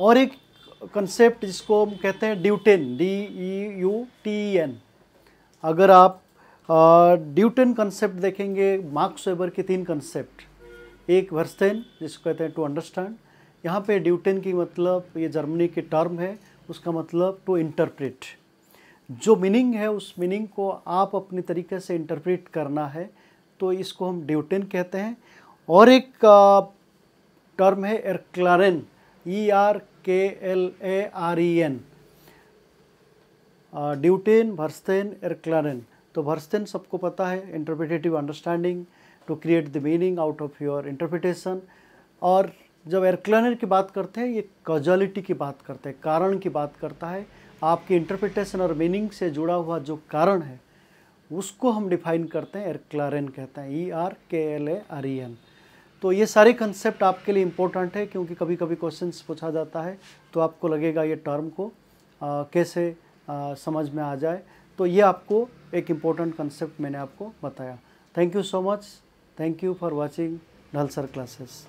और एक कंसेप्ट जिसको हम कहते हैं ड्यूटेन D E U T N अगर आप ड्यूटेन कंसेप्ट देखेंगे मार्क्स वेबर के तीन कंसेप्ट एक वर्स्टेन जिसको कहते हैं टू अंडरस्टैंड यहाँ पे ड्यूटेन की मतलब ये जर्मनी की टर्म है उसका मतलब टू इंटरप्रेट जो मीनिंग है उस मीनिंग को आप अपने तरीके से इंटरप्रेट करना है तो इसको हम ड्यूटेन कहते हैं और एक टर्म है एरक्लारेन E R K L A R E N ड्यूटेन भर्स्तेन एरक्लारेन तो भर्स्तेन सबको पता है interpretative understanding to create the meaning out of your interpretation और जब एरक्लानर की बात करते हैं ये कॉजलिटी की बात करते हैं कारण की बात करता है आपकी इंटरप्रिटेशन और मीनिंग से जुड़ा हुआ जो कारण है उसको हम डिफाइन करते हैं एरक्लारेन कहते हैं E R K L A R E N तो ये सारे कंसेप्ट आपके लिए इम्पोर्टेंट है क्योंकि कभी कभी क्वेश्चन पूछा जाता है तो आपको लगेगा ये टर्म को आ, कैसे आ, समझ में आ जाए तो ये आपको एक इम्पोर्टेंट कंसेप्ट मैंने आपको बताया thank you so much thank you for watching ढलसर क्लासेस